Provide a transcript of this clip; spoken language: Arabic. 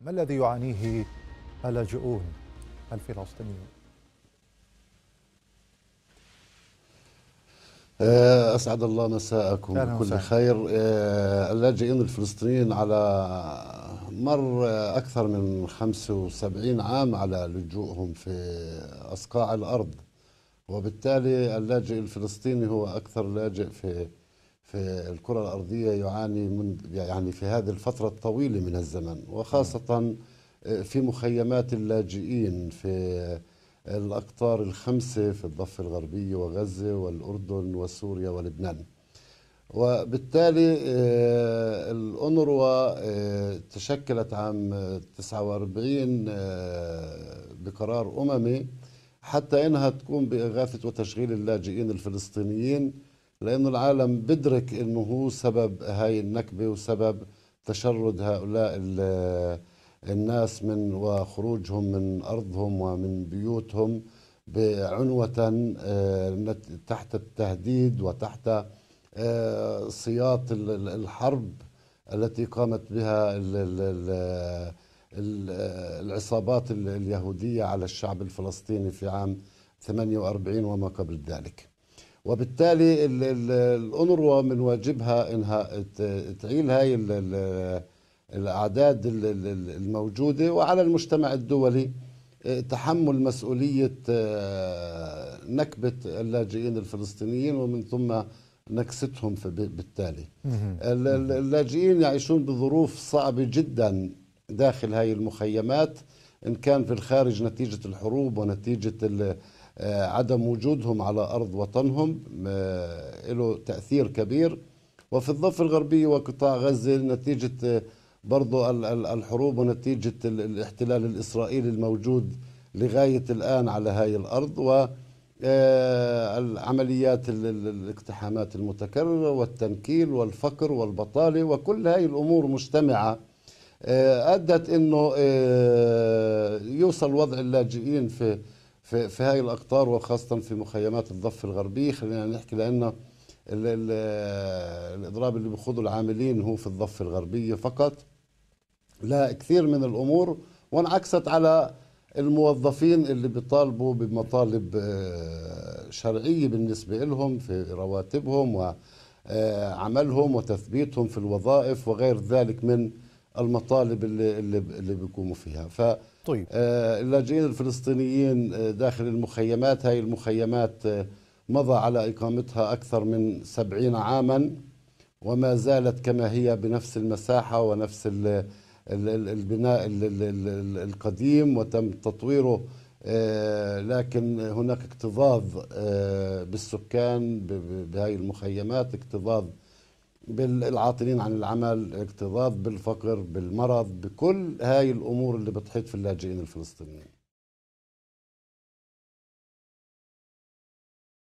ما الذي يعانيه اللاجئون الفلسطينيون؟ آه، أسعد الله مساءكم بكل خير آه، اللاجئين الفلسطينيين على مر أكثر من 75 عام على لجوءهم في أصقاع الأرض وبالتالي اللاجئ الفلسطيني هو أكثر لاجئ في في الكرة الأرضية يعاني من يعني في هذه الفترة الطويلة من الزمن وخاصة نعم. آه، في مخيمات اللاجئين في الأقطار الخمسة في الضفة الغربية وغزة والأردن وسوريا ولبنان وبالتالي آه، الأونروا آه، تشكلت عام 49 بقرار أممي حتى إنها تقوم بإغاثة وتشغيل اللاجئين الفلسطينيين لأنه العالم بدرك أنه هو سبب هاي النكبة وسبب تشرد هؤلاء الناس من وخروجهم من أرضهم ومن بيوتهم بعنوة آه، تحت التهديد وتحت آه، سياط الحرب التي قامت بها العصابات اليهودية على الشعب الفلسطيني في عام 48 وما قبل ذلك وبالتالي الأنروا من واجبها انها تعيل هاي الاعداد الموجوده وعلى المجتمع الدولي آه، تحمل مسؤوليه آه، نكبه اللاجئين الفلسطينيين ومن ثم نكستهم بالتالي اللاجئين يعيشون بظروف صعبه جدا داخل هاي المخيمات ان كان في الخارج نتيجه الحروب ونتيجه آه، عدم وجودهم على أرض وطنهم آه، له تأثير كبير وفي الضفة الغربية وقطاع غزة نتيجة آه، برضو الحروب ونتيجة الاحتلال الإسرائيلي الموجود لغاية الآن على هاي الأرض و العمليات الاقتحامات المتكررة والتنكيل والفقر والبطالة وكل هاي الأمور مجتمعة أدت أنه يوصل وضع اللاجئين في في, في هاي الأقطار وخاصة في مخيمات الضفه الغربيه خلينا نحكي لأن ال ال الإضراب اللي بيخوضه العاملين هو في الضفه الغربية فقط لا كثير من الأمور وانعكست على الموظفين اللي بيطالبوا بمطالب آه، شرعية بالنسبة لهم في رواتبهم وعملهم وتثبيتهم في الوظائف وغير ذلك من المطالب اللي اللي, اللي بيقوموا فيها ف طيب آه، اللاجئين الفلسطينيين داخل المخيمات هاي المخيمات آه، مضى على إقامتها أكثر من سبعين عاما وما زالت كما هي بنفس المساحة ونفس البناء القديم وتم تطويره آه، لكن هناك اكتظاظ بالسكان بهاي المخيمات اكتظاظ بالعاطلين عن العمل اكتظاظ بالفقر بالمرض بكل هاي الأمور اللي بتحيط في اللاجئين الفلسطينيين